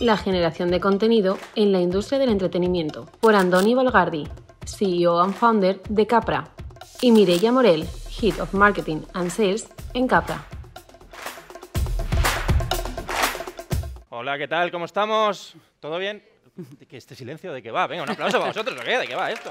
la generación de contenido en la industria del entretenimiento, por Andoni Valgardi, CEO and founder de Capra, y Mireya Morel, Head of Marketing and Sales en Capra. Hola, ¿qué tal? ¿Cómo estamos? ¿Todo bien? ¿De qué este silencio? ¿De qué va? Venga, un aplauso para vosotros, ¿De qué va esto?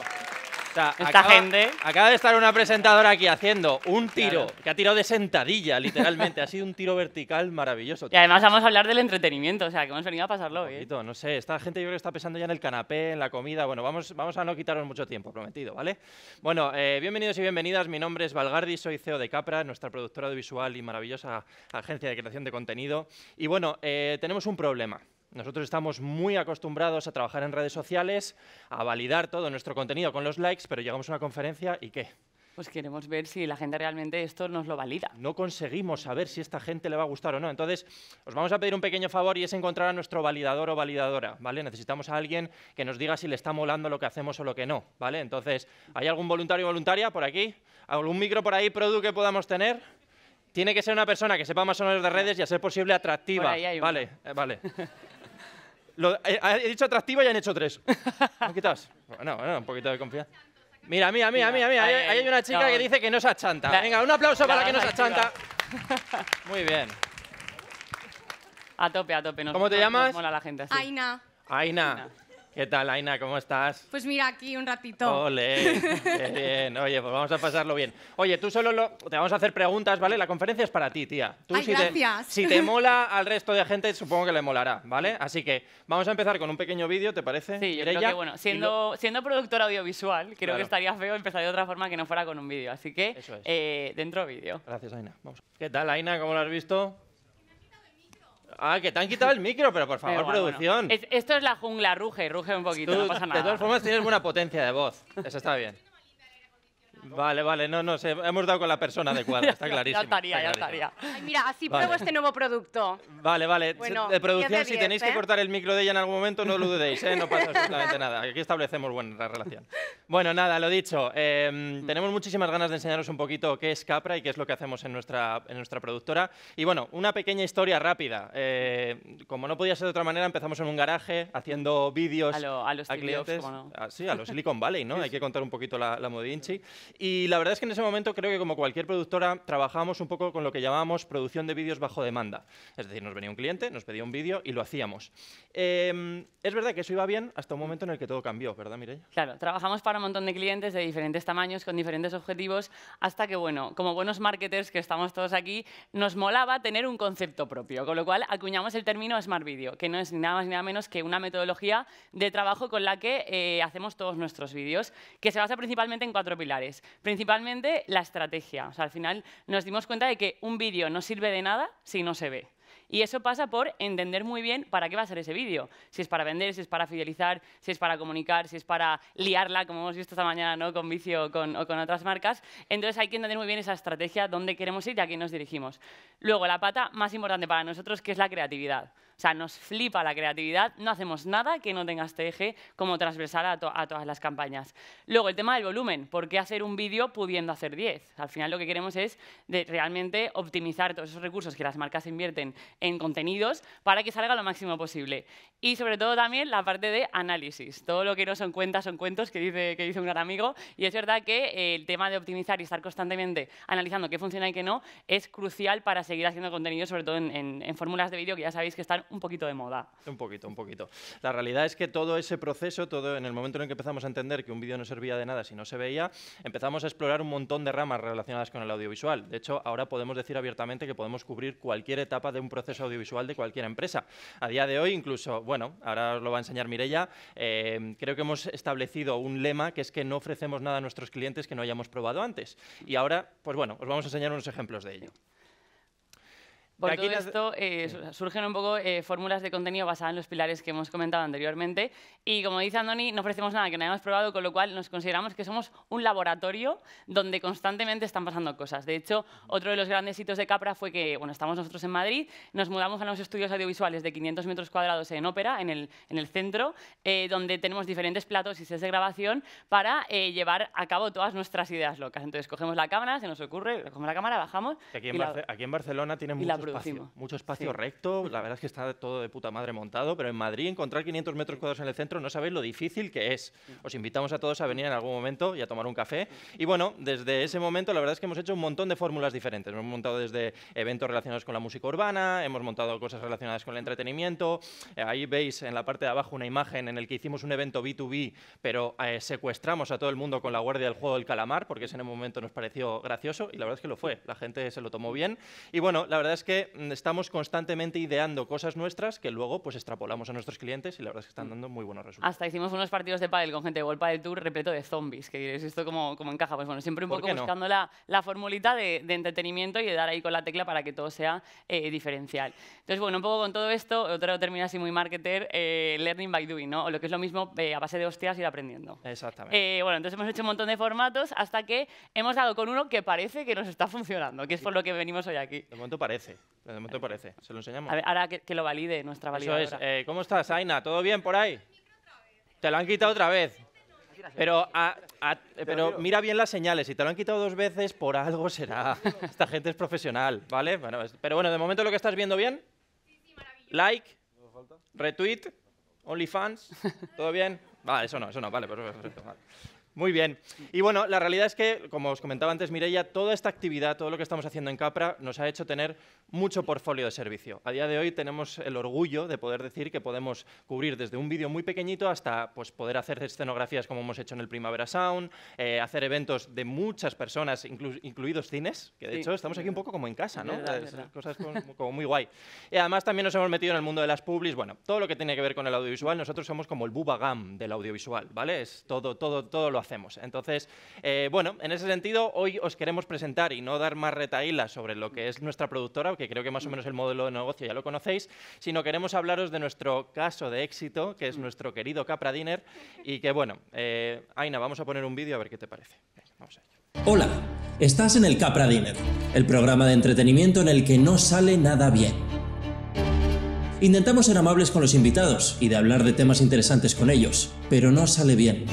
Esta gente. Acaba de estar una presentadora aquí haciendo un tiro, que ha tirado de sentadilla, literalmente. ha sido un tiro vertical maravilloso. Y además vamos a hablar del entretenimiento, o sea, que hemos venido a pasarlo bien. No sé, esta gente yo creo que está pensando ya en el canapé, en la comida. Bueno, vamos, vamos a no quitaros mucho tiempo, prometido, ¿vale? Bueno, eh, bienvenidos y bienvenidas. Mi nombre es Valgardi, soy CEO de Capra, nuestra productora audiovisual y maravillosa agencia de creación de contenido. Y bueno, eh, tenemos un problema. Nosotros estamos muy acostumbrados a trabajar en redes sociales, a validar todo nuestro contenido con los likes, pero llegamos a una conferencia y ¿qué? Pues queremos ver si la gente realmente esto nos lo valida. No conseguimos saber si esta gente le va a gustar o no. Entonces, os vamos a pedir un pequeño favor y es encontrar a nuestro validador o validadora, ¿vale? Necesitamos a alguien que nos diga si le está molando lo que hacemos o lo que no, ¿vale? Entonces, ¿hay algún voluntario o voluntaria por aquí? ¿Algún micro por ahí, Produ, que podamos tener? Tiene que ser una persona que sepa más o menos de redes y a ser posible atractiva. Vale, eh, vale. he, dicho atractiva y han hecho tres. quitas? Bueno, un poquito de confianza. Mira, mira, mira, mira, mira. Ahí, hay una chica que dice que no se achanta. Venga, un aplauso para que no se achanta. Muy bien. A tope, a tope. ¿Cómo te llamas? la gente. Aina. Aina. ¿Qué tal, Aina? ¿Cómo estás? Pues mira, aquí un ratito. Ole, qué bien. Oye, pues vamos a pasarlo bien. Oye, tú solo lo... te vamos a hacer preguntas, ¿vale? La conferencia es para ti, tía. Tú, Ay, gracias. Si te mola al resto de gente, supongo que le molará, ¿vale? Así que vamos a empezar con un pequeño vídeo, ¿te parece? Sí, yo creo que, bueno, siendo, productor audiovisual, creo que estaría feo empezar de otra forma que no fuera con un vídeo. Así que, eh, dentro vídeo. Gracias, Aina. ¿Qué tal, Aina? ¿Cómo lo has visto? Ah, que te han quitado el micro, pero por favor, producción. esto es la jungla, ruge, ruge un poquito, no pasa nada. De todas formas, tienes buena potencia de voz. Eso está bien. Vale, vale, no, no, hemos dado con la persona adecuada, está clarísimo. ya estaría, ya estaría. mira, así pruebo este nuevo producto. Vale, vale. de producción, si tenéis que ¿eh? cortar el micro de ella en algún momento, no lo dudéis, ¿eh? no pasa absolutamente nada. Aquí establecemos buena relación. Bueno, nada, lo dicho. Em, tenemos muchísimas ganas de enseñaros un poquito qué es Capra y qué es lo que hacemos en nuestra, en nuestra productora. Y bueno, una pequeña historia rápida. Eh, como no podía ser de otra manera, empezamos en un garaje haciendo vídeos a, los clientes. Ah, sí, a los Silicon Valley, ¿no? Hay que contar un poquito la, la modinchi. Y la verdad es que en ese momento creo que como cualquier productora trabajábamos un poco con lo que llamábamos producción de vídeos bajo demanda. Es decir, nos venía un cliente, nos pedía un vídeo y lo hacíamos. Em, es verdad que eso iba bien hasta un momento en el que todo cambió, ¿verdad Mireia? Claro, trabajamos para un montón de clientes de diferentes tamaños, con diferentes objetivos, hasta que, bueno, como buenos marketers que estamos todos aquí, nos molaba tener un concepto propio, con lo cual acuñamos el término Smart Video, que no es nada más ni nada menos que una metodología de trabajo con la que eh, hacemos todos nuestros vídeos, que se basa principalmente en cuatro pilares principalmente la estrategia. sea, al final nos dimos cuenta de que un vídeo no sirve de nada si no se ve. Y eso pasa por entender muy bien para qué va a ser ese vídeo. Si es para vender, si es para fidelizar, si es para comunicar, si es para liarla, como hemos visto esta mañana ¿no? con Vicio con, o con otras marcas. Entonces hay que entender muy bien esa estrategia, dónde queremos ir y a quién nos dirigimos. Luego, la pata más importante para nosotros, que es la creatividad. O sea, nos flipa la creatividad, no hacemos nada que no tenga este eje como transversal a, todas las campañas. Luego, el tema del volumen. ¿Por qué hacer un vídeo pudiendo hacer 10? Al final lo que queremos es de realmente optimizar todos esos recursos que las marcas invierten en contenidos para que salga lo máximo posible. Y sobre todo también la parte de análisis. Todo lo que no son cuentas son cuentos, que dice, que dice un gran amigo. Y es verdad que eh, el tema de optimizar y estar constantemente analizando qué funciona y qué no es crucial para seguir haciendo contenido, sobre todo en fórmulas de vídeo que ya sabéis que están un poquito de moda. Un poquito, un poquito. La realidad es que todo ese proceso, todo en el momento en que empezamos a entender que un vídeo no servía de nada si no se veía, empezamos a explorar un montón de ramas relacionadas con el audiovisual. De hecho, ahora podemos decir abiertamente que podemos cubrir cualquier etapa de un proceso audiovisual de cualquier empresa. A día de hoy, incluso, bueno, ahora os lo va a enseñar Mirella, eh, creo que hemos establecido un lema que es que no ofrecemos nada a nuestros clientes que no hayamos probado antes. Y ahora, pues bueno, os vamos a enseñar unos ejemplos de ello. Por aquí esto eh, surgen un poco eh, fórmulas de contenido basadas en los pilares que hemos comentado anteriormente y como dice Andoni, no ofrecemos nada que no hayamos probado, con lo cual nos consideramos que somos un laboratorio donde constantemente están pasando cosas. De hecho, otro de los grandes hitos de Capra fue que, bueno, estamos nosotros en Madrid, nos mudamos a los estudios audiovisuales de 500 metros cuadrados en ópera, en el, en el centro, eh, donde tenemos diferentes platos y sets de grabación para llevar a cabo todas nuestras ideas locas. Entonces, cogemos la cámara, se nos ocurre, cogemos la cámara, bajamos. Aquí en, aquí en Barcelona tienen muchos mucho espacio recto, la verdad es que está todo de puta madre montado, pero en Madrid encontrar 500 metros cuadrados en el centro no sabéis lo difícil que es. Os invitamos a todos a venir en algún momento y a tomar un café. Y bueno, desde ese momento la verdad es que hemos hecho un montón de fórmulas diferentes. Hemos montado desde eventos relacionados con la música urbana, hemos montado cosas relacionadas con el entretenimiento. Eh, ahí veis en la parte de abajo una imagen en el que hicimos un evento B2B, pero eh, secuestramos a todo el mundo con la guardia del juego del calamar, porque ese en el momento nos pareció gracioso y la verdad es que lo fue. La gente se lo tomó bien. Y bueno, la verdad es que Mm, estamos constantemente ideando cosas nuestras que luego pues extrapolamos a nuestros clientes y la verdad es que están mm. dando muy buenos resultados. Hasta hicimos unos partidos de pádel con gente de World Padel Tour repleto de zombies, que diréis, ¿esto cómo, encaja? Pues bueno, siempre un poco buscando la, la formulita de, entretenimiento y de dar ahí con la tecla para que todo sea eh, diferencial. Entonces, bueno, un poco con todo esto, otro termina así muy marketer, eh, learning by doing, ¿no? O lo que es lo mismo, eh, a base de hostias ir aprendiendo. Exactamente. bueno, entonces hemos hecho un montón de formatos hasta que hemos dado con uno que parece que nos está funcionando, que es por lo que venimos hoy aquí. De momento parece. De momento parece, se lo enseñamos. ahora que, lo valide nuestra validadora. Eh, ¿Cómo estás, Aina? ¿Todo bien por ahí? Te lo han quitado otra vez. Pero, pero mira bien las señales. Si te lo han quitado dos veces, por algo será. Esta gente es profesional, ¿vale? Bueno, pero bueno, de momento lo que estás viendo bien. Like, retweet, OnlyFans, ¿todo bien? Vale, eso no, eso no, vale, perfecto. Pues, pues, pues, vale. Muy bien. Y bueno, la realidad es que, como os comentaba antes Mireia, toda esta actividad, todo lo que estamos haciendo en Capra, nos ha hecho tener mucho portfolio de servicio. A día de hoy tenemos el orgullo de poder decir que podemos cubrir desde un vídeo muy pequeñito hasta pues, poder hacer escenografías como hemos hecho en el Primavera Sound, eh, hacer eventos de muchas personas, incluidos cines, que de hecho estamos aquí un poco como en casa, ¿no? Verdad, Cosas como, muy guay. Y además también nos hemos metido en el mundo de las publis, bueno, todo lo que tiene que ver con el audiovisual, nosotros somos como el bubagam del audiovisual, ¿vale? Es todo, todo, todo lo hacemos entonces, eh, bueno, en ese sentido, hoy os queremos presentar y no dar más retaílas sobre lo que es nuestra productora, que creo que más o menos el modelo de negocio ya lo conocéis, sino queremos hablaros de nuestro caso de éxito, que es nuestro querido Capra Dinner, y que bueno, eh, Aina, vamos a poner un vídeo a ver qué te parece. Hola, estás en el Capra Dinner, el programa de entretenimiento en el que no sale nada bien. Intentamos ser amables con los invitados y de hablar de temas interesantes con ellos, pero no sale bien.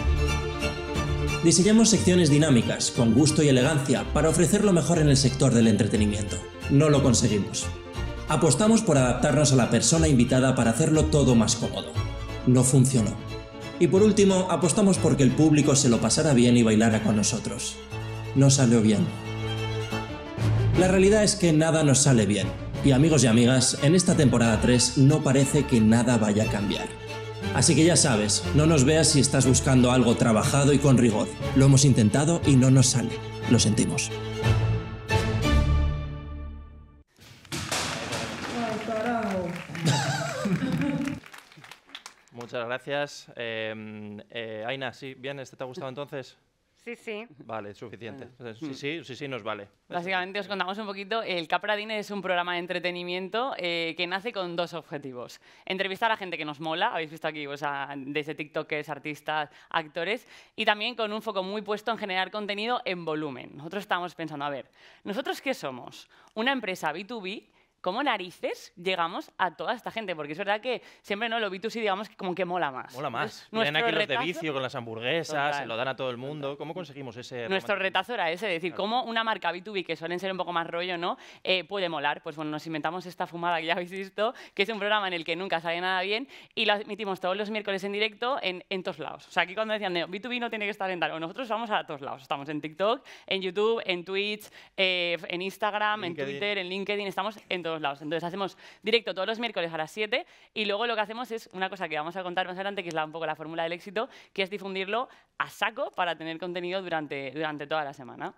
Diseñamos secciones dinámicas, con gusto y elegancia, para ofrecer lo mejor en el sector del entretenimiento. No lo conseguimos. Apostamos por adaptarnos a la persona invitada para hacerlo todo más cómodo. No funcionó. Y por último, apostamos por que el público se lo pasara bien y bailara con nosotros. No salió bien. La realidad es que nada nos sale bien, y amigos y amigas, en esta temporada 3 no parece que nada vaya a cambiar. Así que ya sabes, no nos veas si estás buscando algo trabajado y con rigor. Lo hemos intentado y no nos sale. Lo sentimos. Muchas gracias. Em, eh, Aina, ¿sí? ¿Bien? ¿Este te ha gustado entonces? Sí, sí. Vale, suficiente. Sí, sí, sí, sí, nos vale. Básicamente os contamos un poquito. El Capradine es un programa de entretenimiento eh, que nace con dos objetivos. Entrevistar a gente que nos mola, habéis visto aquí, o sea, desde TikTokers, artistas, actores, y también con un foco muy puesto en generar contenido en volumen. Nosotros estábamos pensando, a ver, ¿nosotros qué somos? ¿Una empresa B2B ¿cómo narices llegamos a toda esta gente? Porque es verdad que siempre no lo B2C, digamos, como que mola más. Mola más. Nuestro aquí de vicio con las hamburguesas, lo dan a todo el mundo. ¿Cómo conseguimos ese...? Nuestro retazo era ese, decir, cómo una marca B2B, que suelen ser un poco más rollo, ¿no? Eh, puede molar. Pues bueno, nos inventamos esta fumada que ya habéis visto, que es un programa en el que nunca sale nada bien, y lo emitimos todos los miércoles en directo en, todos lados. O sea, aquí cuando decían, B2B no tiene que estar en tal, o nosotros vamos a todos lados. Estamos en TikTok, en YouTube, en Twitch, eh, en Instagram, en Twitter, en LinkedIn, estamos en lados. Entonces hacemos directo todos los miércoles a las 7 y luego lo que hacemos es una cosa que vamos a contar más adelante, que es la, un poco la fórmula del éxito, que es difundirlo a saco para tener contenido durante, durante toda la semana.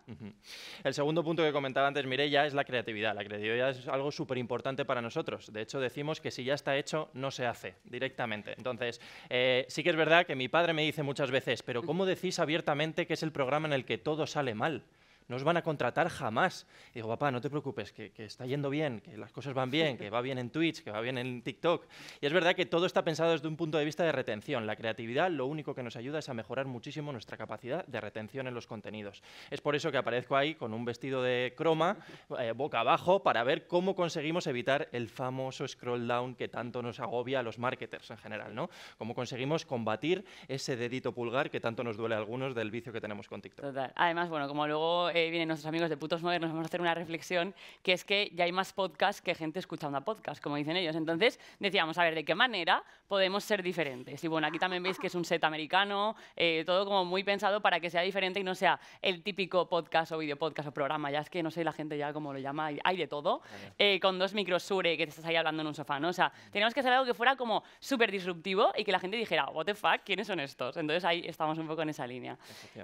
El segundo punto que comentaba antes Mireia es la creatividad. La creatividad es algo súper importante para nosotros. De hecho, decimos que si ya está hecho, no se hace directamente. Entonces, eh, sí que es verdad que mi padre me dice muchas veces, pero ¿cómo decís abiertamente que es el programa en el que todo sale mal? no os van a contratar jamás. Y digo, papá, no te preocupes, que, está yendo bien, que las cosas van bien, que va bien en Twitch, que va bien en TikTok. Y es verdad que todo está pensado desde un punto de vista de retención. La creatividad lo único que nos ayuda es a mejorar muchísimo nuestra capacidad de retención en los contenidos. Es por eso que aparezco ahí con un vestido de croma, eh, boca abajo, para ver cómo conseguimos evitar el famoso scroll down que tanto nos agobia a los marketers en general, ¿no? Cómo conseguimos combatir ese dedito pulgar que tanto nos duele a algunos del vicio que tenemos con TikTok. Total. Además, bueno, como luego eh, vienen nuestros amigos de Putos Modernos, vamos a hacer una reflexión, que es que ya hay más podcasts que gente escuchando a podcasts, como dicen ellos. Entonces decíamos, a ver, ¿de qué manera podemos ser diferentes? Y bueno, aquí también veis que es un set americano, eh, todo como muy pensado para que sea diferente y no sea el típico podcast o video podcast o programa. Ya es que no sé la gente ya como lo llama, hay de todo, eh, con dos micros Sure que te estás ahí hablando en un sofá, ¿no? O sea, tenemos que hacer algo que fuera como súper disruptivo y que la gente dijera, what the fuck, ¿quiénes son estos? Entonces ahí estamos un poco en esa línea.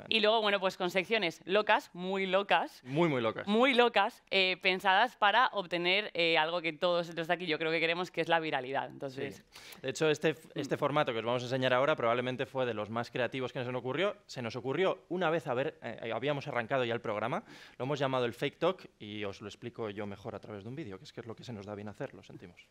Y luego, bueno, pues con secciones locas, muy locas. Muy, locas. Muy locas, eh, pensadas para obtener eh, algo que todos los de aquí yo creo que queremos, que es la viralidad. Entonces... De hecho, este, este formato que os vamos a enseñar ahora probablemente fue de los más creativos que nos ocurrió. Se nos ocurrió una vez haber, eh, habíamos arrancado ya el programa, lo hemos llamado el fake talk y os lo explico yo mejor a través de un vídeo, que es que es lo que se nos da bien hacer, lo sentimos.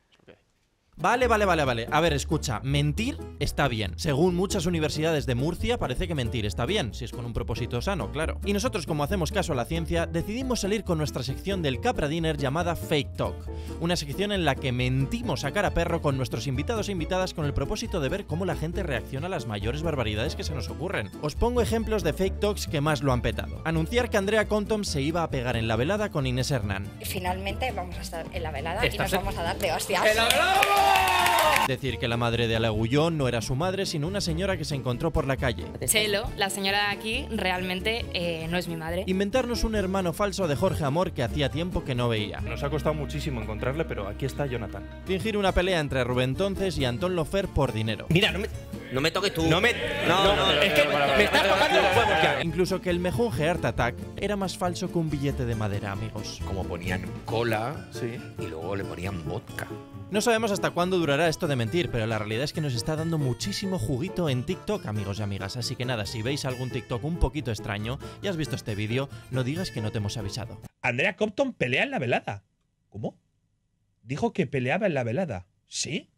Vale, vale, vale, vale. A ver, escucha, mentir está bien. Según muchas universidades de Murcia, parece que mentir está bien, si es con un propósito sano, claro. Y nosotros, como hacemos caso a la ciencia, decidimos salir con nuestra sección del Capra Dinner llamada Fake Talk. Una sección en la que mentimos a cara perro con nuestros invitados e invitadas con el propósito de ver cómo la gente reacciona a las mayores barbaridades que se nos ocurren. Os pongo ejemplos de fake talks que más lo han petado. Anunciar que Andrea Contom se iba a pegar en la velada con Inés Hernán. Finalmente vamos a estar en la velada y nos vamos a dar de hostias. Decir que la madre de Alagullón no era su madre, sino una señora que se encontró por la calle. Chelo, la señora de aquí, realmente eh, no es mi madre. Inventarnos un hermano falso de Jorge Amor que hacía tiempo que no veía. Nos ha costado muchísimo encontrarle, pero aquí está Jonathan. Fingir una pelea entre Rubén Entonces y Antón Lofer por dinero. Mira, no me... toques tú. No me. No, no, no, es que me estás tocando los huevos Incluso que el mejunje Art Attack era más falso que un billete de madera, amigos. Como ponían cola sí. y luego le ponían vodka. No sabemos hasta cuándo durará esto de mentir, pero la realidad es que nos está dando muchísimo juguito en TikTok, amigos y amigas. Así que nada, si veis algún TikTok un poquito extraño y has visto este vídeo, no digas que no te hemos avisado. Andrea Compton pelea en la velada. ¿Cómo? Dijo que peleaba en la velada. ¿Sí?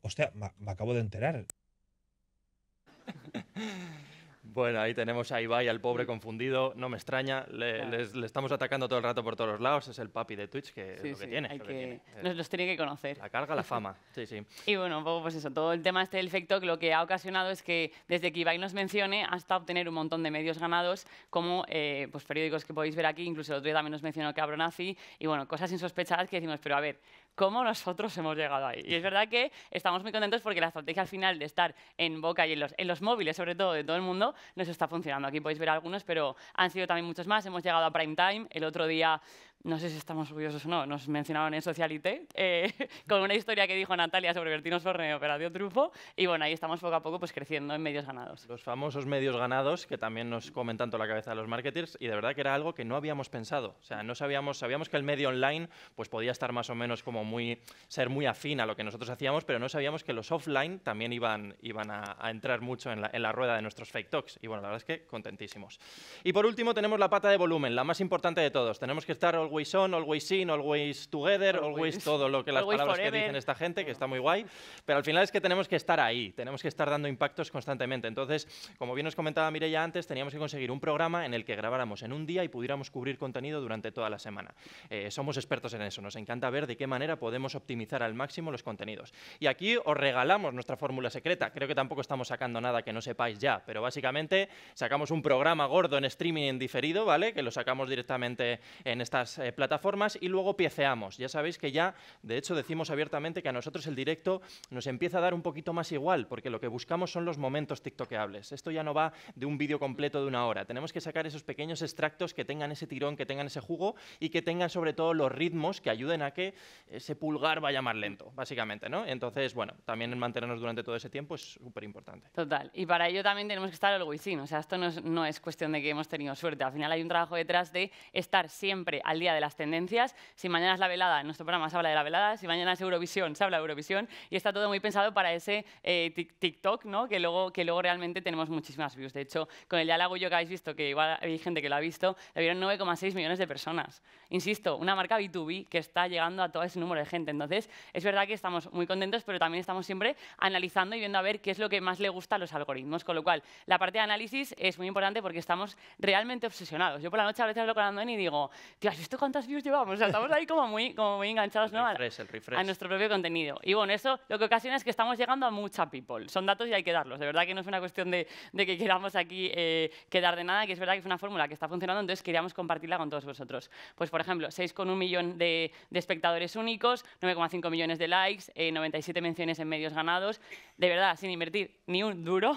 Hostia, me, me acabo de enterar. Bueno, ahí tenemos a Ibai, al pobre mm. confundido. No me extraña, le, estamos atacando todo el rato por todos los lados. Es el papi de Twitch, que es lo que tiene. Hay que... nos Los, tiene que conocer. La carga, la fama. Sí, sí. Y bueno, pues eso, todo el tema este del que lo que ha ocasionado es que desde que Ibai nos mencione hasta obtener un montón de medios ganados, como eh, pues periódicos que podéis ver aquí, incluso el otro día también nos mencionó Cabronazi, y bueno, cosas insospechadas que decimos, pero a ver, ¿cómo nosotros hemos llegado ahí? Y es verdad que estamos muy contentos porque la estrategia al final de estar en boca y en los, en los móviles, sobre todo, de todo el mundo, se está funcionando. Aquí podéis ver algunos, pero han sido también muchos más. Hemos llegado a prime time. El otro día no sé si estamos orgullosos o no, nos mencionaban en Socialite eh, con una historia que dijo Natalia sobre Bertino Sorne Operación Trufo, y bueno, ahí estamos poco a poco pues creciendo en medios ganados. Los famosos medios ganados, que también nos comen tanto la cabeza de los marketers, y de verdad que era algo que no habíamos pensado, o sea, no sabíamos, sabíamos que el medio online pues podía estar más o menos como muy, ser muy afín a lo que nosotros hacíamos, pero no sabíamos que los offline también iban, iban a, entrar mucho en la, en la rueda de nuestros fake talks, y bueno, la verdad es que contentísimos. Y por último tenemos la pata de volumen, la más importante de todos, tenemos que estar always on, always in, always together, always, todo lo que las palabras que dicen esta gente, que está muy guay, pero al final es que tenemos que estar ahí, tenemos que estar dando impactos constantemente. Entonces, como bien os comentaba Mirella antes, teníamos que conseguir un programa en el que grabáramos en un día y pudiéramos cubrir contenido durante toda la semana. Eh, somos expertos en eso, nos encanta ver de qué manera podemos optimizar al máximo los contenidos. Y aquí os regalamos nuestra fórmula secreta, creo que tampoco estamos sacando nada que no sepáis ya, pero básicamente sacamos un programa gordo en streaming en diferido, ¿vale? Que lo sacamos directamente en estas eh, plataformas y luego pieceamos. Ya sabéis que ya, de hecho, decimos abiertamente que a nosotros el directo nos empieza a dar un poquito más igual, porque lo que buscamos son los momentos tiktokeables. Esto ya no va de un vídeo completo de una hora. Tenemos que sacar esos pequeños extractos que tengan ese tirón, que tengan ese jugo y que tengan sobre todo los ritmos que ayuden a que ese pulgar vaya más lento, básicamente, ¿no? Entonces, bueno, también mantenernos durante todo ese tiempo es súper importante. Total. Y para ello también tenemos que estar al sin O sea, esto no no es cuestión de que hemos tenido suerte. Al final hay un trabajo detrás de estar siempre al día de las tendencias. Si mañana es la velada, en nuestro programa se habla de la velada, si mañana es Eurovisión, se habla de Eurovisión, y está todo muy pensado para ese eh, TikTok, ¿no? que, luego, que luego realmente tenemos muchísimas views. De hecho, con el diálogo yo que habéis visto, que igual hay gente que lo ha visto, le vieron 9,6 millones de personas. Insisto, una marca B2B que está llegando a todo ese número de gente. Entonces, es verdad que estamos muy contentos, pero también estamos siempre analizando y viendo a ver qué es lo que más le gusta a los algoritmos. Con lo cual, la parte de análisis es muy importante porque estamos realmente obsesionados. Yo por la noche a veces lo con Andoni y digo, tío, ¿has visto cuántas views llevamos. estamos ahí como muy, como muy enganchados ¿no? a nuestro propio contenido. Y bueno, eso lo que ocasiona es que estamos llegando a mucha people. Son datos y hay que darlos. De verdad que no es una cuestión de, de que queramos aquí eh, quedar de nada, que es verdad que es una fórmula que está funcionando, entonces queríamos compartirla con todos vosotros. Pues, por ejemplo, 6,1 millón de, de espectadores únicos, 9,5 millones de likes, eh, 97 menciones en medios ganados, de verdad, sin invertir ni un duro,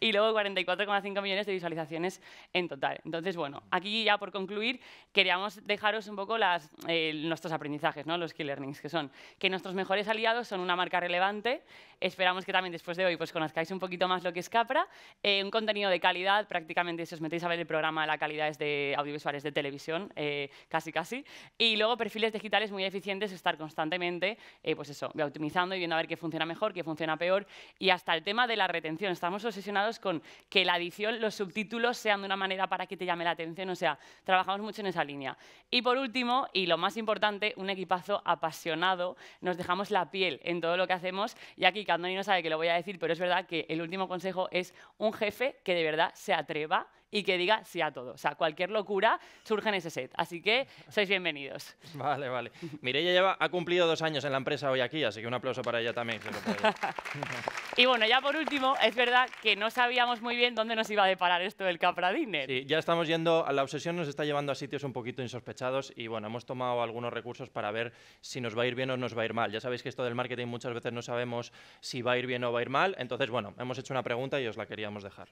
y luego 44,5 millones de visualizaciones en total. Entonces, bueno, aquí ya por concluir, queríamos dejaros un poco las, eh, nuestros aprendizajes, ¿no? los key learnings, que son que nuestros mejores aliados son una marca relevante, esperamos que también después de hoy pues, conozcáis un poquito más lo que es Capra, eh, un contenido de calidad, prácticamente si os metéis a ver el programa, la calidad es de audiovisuales de televisión, eh, casi casi, y luego perfiles digitales muy eficientes, estar constantemente, pues eso, optimizando y viendo a ver qué funciona mejor, qué funciona peor, y hasta el tema de la retención, estamos obsesionados con que la edición, los subtítulos sean de una manera para que te llame la atención, o sea, trabajamos mucho en esa línea. Y por por último, y lo más importante, un equipazo apasionado. Nos dejamos la piel en todo lo que hacemos. Y aquí Candoni no sabe que lo voy a decir, pero es verdad que el último consejo es un jefe que de verdad se atreva y que diga sí a todo. O sea, cualquier locura surge en ese set. Así que sois bienvenidos. Vale, vale. Mireia lleva, ha cumplido dos años en la empresa hoy aquí, así que un aplauso para ella también. y bueno, ya por último, es verdad que no sabíamos muy bien dónde nos iba a deparar esto del Capra Dinner. Sí, ya estamos yendo, la obsesión nos está llevando a sitios un poquito insospechados y bueno, hemos tomado algunos recursos para ver si nos va a ir bien o nos va a ir mal. Ya sabéis que esto del marketing muchas veces no sabemos si va a ir bien o va a ir mal, entonces bueno, hemos hecho una pregunta y os la queríamos dejar.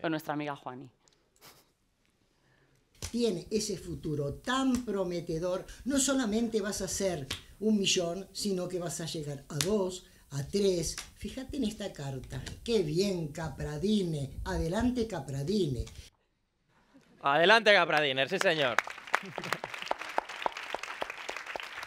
Con nuestra amiga Juani tiene ese futuro tan prometedor, no solamente vas a ser un millón, sino que vas a llegar a dos, a tres. Fíjate en esta carta. Qué bien, Capradine. Adelante, Capradine. Adelante, Capradine! sí, señor.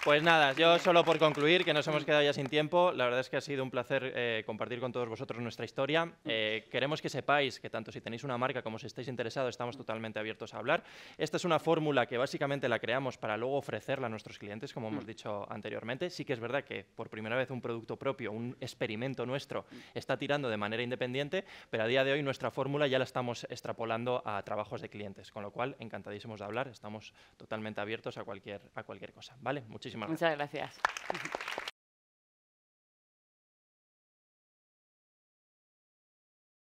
Pues nada, yo solo por concluir, que nos hemos quedado ya sin tiempo, la verdad es que ha sido un placer eh, compartir con todos vosotros nuestra historia. Mm. Eh, queremos que sepáis que tanto si tenéis una marca como si estáis interesados, estamos totalmente abiertos a hablar. Esta es una fórmula que básicamente la creamos para luego ofrecerla a nuestros clientes, como hemos mm. dicho anteriormente. Sí que es verdad que por primera vez un producto propio, un experimento nuestro, mm. está tirando de manera independiente, pero a día de hoy nuestra fórmula ya la estamos extrapolando a trabajos de clientes, con lo cual encantadísimos de hablar, estamos totalmente abiertos a cualquier, a cualquier cosa. ¿Vale? Muchísimas Muchas gracias.